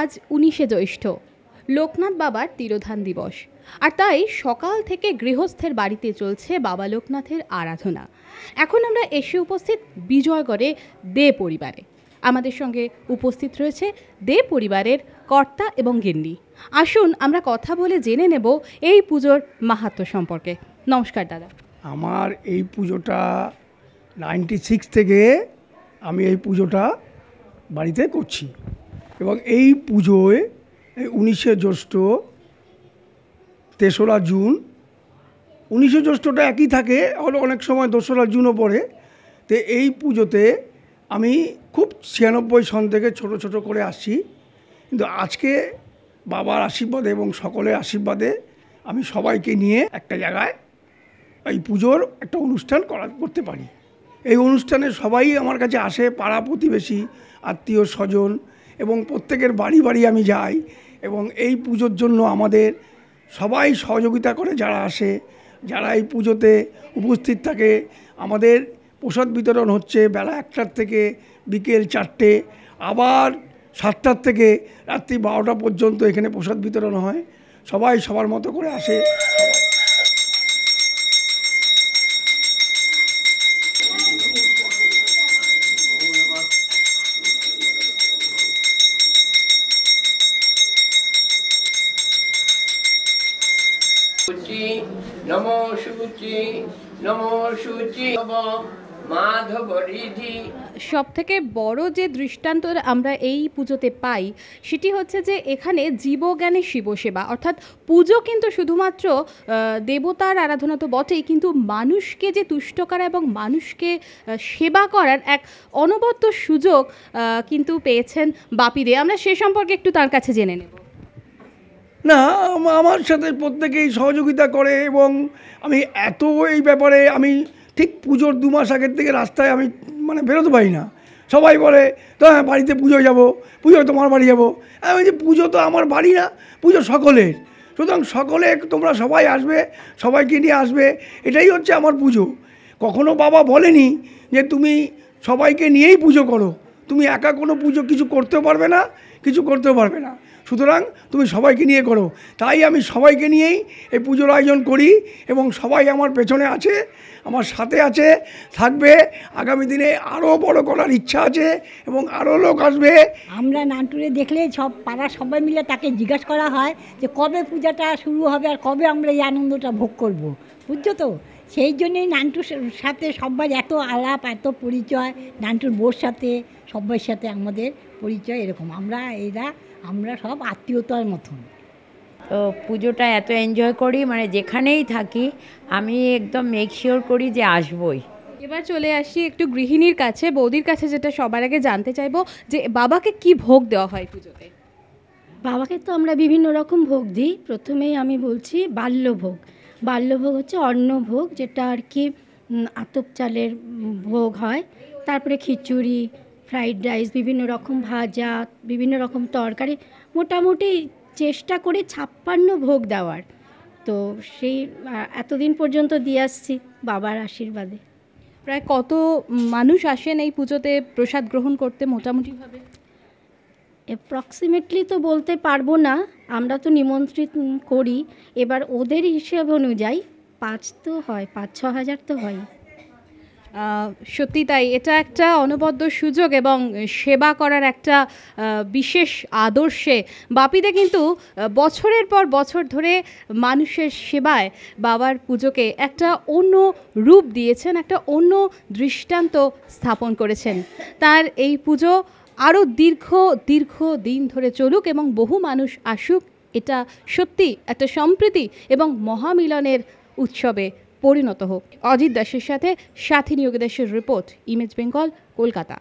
আজ উনিশে জ্যৈষ্ঠ লোকনাথ বাবার তিরোধান দিবস আর তাই সকাল থেকে গৃহস্থের বাড়িতে চলছে বাবা লোকনাথের আরাধনা এখন আমরা এসে উপস্থিত বিজয়গড়ে দে পরিবারে আমাদের সঙ্গে উপস্থিত রয়েছে দে পরিবারের কর্তা এবং গেন্ডি আসুন আমরা কথা বলে জেনে নেব এই পুজোর মাহাত্ম সম্পর্কে নমস্কার দাদা আমার এই পুজোটা নাইনটি সিক্স থেকে আমি এই পুজোটা বাড়িতে করছি এবং এই পুজোয় উনিশে জ্যৈষ্ঠ তেসরা জুন উনিশে জ্যৈষ্ঠটা একই থাকে অনেক সময় দোসরা জুনও পড়ে তো এই পুজোতে আমি খুব ছিয়ানব্বই সন থেকে ছোট ছোট করে আসি কিন্তু আজকে বাবার আশীর্বাদে এবং সকলের আশীর্বাদে আমি সবাইকে নিয়ে একটা জায়গায় এই পুজোর একটা অনুষ্ঠান করা করতে পারি এই অনুষ্ঠানে সবাই আমার কাছে আসে পাড়া প্রতিবেশী আত্মীয় স্বজন এবং প্রত্যেকের বাড়ি বাড়ি আমি যাই এবং এই পুজোর জন্য আমাদের সবাই সহযোগিতা করে যারা আসে যারা এই পুজোতে উপস্থিত থাকে আমাদের প্রসাদ বিতরণ হচ্ছে বেলা একটার থেকে বিকেল চারটে আবার সাতটার থেকে রাত্রি বারোটা পর্যন্ত এখানে প্রসাদ বিতরণ হয় সবাই সবার মতো করে আসে শুচি নম শুচি নম শুচি সব থেকে বড় যে দৃষ্টান্ত আমরা এই পুজোতে পাই সেটি হচ্ছে যে এখানে জীবজ্ঞানে শিবসেবা অর্থাৎ পুজো কিন্তু শুধুমাত্র দেবতার আরাধনা তো বটেই কিন্তু মানুষকে যে তুষ্ট করা এবং মানুষকে সেবা করার এক অনবদ্য সুযোগ কিন্তু পেয়েছেন বাপিদে আমরা সে সম্পর্কে একটু তার কাছে জেনে নেব না আমার সাথে প্রত্যেকেই সহযোগিতা করে এবং আমি এত এই ব্যাপারে আমি ঠিক পুজোর দু মাস আগের থেকে রাস্তায় আমি মানে বেরোতে পারি না সবাই বলে তো হ্যাঁ বাড়িতে পুজো যাব পুজোয় তোমার বাড়ি যাবো আমি বলছি পুজো তো আমার বাড়ি না পুজো সকলের সুতরাং সকলে তোমরা সবাই আসবে সবাইকে নিয়ে আসবে এটাই হচ্ছে আমার পুজো কখনো বাবা বলেনি যে তুমি সবাইকে নিয়েই পুজো করো তুমি একা কোনো পুজো কিছু করতেও পারবে না কিছু করতেও পারবে না সুতরাং তুমি সবাইকে নিয়ে করো তাই আমি সবাইকে নিয়েই এই পুজোর আয়োজন করি এবং সবাই আমার পেছনে আছে আমার সাথে আছে থাকবে আগামী দিনে আরও বড় করার ইচ্ছা আছে এবং আরও লোক আসবে আমরা নানটুরে দেখলে সব পাড়া সবাই মিলে তাকে জিজ্ঞাসা করা হয় যে কবে পূজাটা শুরু হবে আর কবে আমরা এই আনন্দটা ভোগ করব বুঝছো তো সেই জন্যেই নান্টুর সাথে সবাই এত আলাপ এত পরিচয় নান্টুর বোর সাথে সব্বার সাথে আমাদের পরিচয় এরকম আমরা এরা আমরা সব আত্মীয়তার মতন তো পুজোটা এত এনজয় করি মানে যেখানেই থাকি আমি একদম মেক শিওর করি যে আসবই এবার চলে আসি একটু গৃহিণীর কাছে বৌদির কাছে যেটা সবার আগে জানতে চাইবো যে বাবাকে কি ভোগ দেওয়া হয় পুজোতে বাবাকে তো আমরা বিভিন্ন রকম ভোগ দিই প্রথমেই আমি বলছি বাল্যভোগ ভোগ বাল্যভোগ হচ্ছে অন্নভোগ যেটা আর কি আতপ চালের ভোগ হয় তারপরে খিচুড়ি ফ্রাইড রাইস বিভিন্ন রকম ভাজা বিভিন্ন রকম তরকারি মোটামুটি চেষ্টা করে ছাপ্পান্ন ভোগ দেওয়ার তো সেই এতদিন পর্যন্ত দিয়ে আসছি বাবার আশীর্বাদে প্রায় কত মানুষ আসেন এই পুজোতে প্রসাদ গ্রহণ করতে মোটামুটিভাবে অ্যাপ্রক্সিমেটলি তো বলতে পারবো না আমরা তো নিমন্ত্রিত করি এবার ওদের হিসেব অনুযায়ী পাঁচ তো হয় পাঁচ ছ হাজার তো হয় সত্যি তাই এটা একটা অনবদ্য সুযোগ এবং সেবা করার একটা বিশেষ আদর্শে বাপিদে কিন্তু বছরের পর বছর ধরে মানুষের সেবায় বাবার পুজোকে একটা অন্য রূপ দিয়েছেন একটা অন্য দৃষ্টান্ত স্থাপন করেছেন তার এই পুজো আরও দীর্ঘ দীর্ঘ দিন ধরে চলুক এবং বহু মানুষ আসুক এটা সত্যি একটা সম্প্রীতি এবং মহামিলনের উৎসবে পরিণত হোক অজিত দাসের সাথে সাথী নিয়োগ দাসের রিপোর্ট ইমেজ বেঙ্গল কলকাতা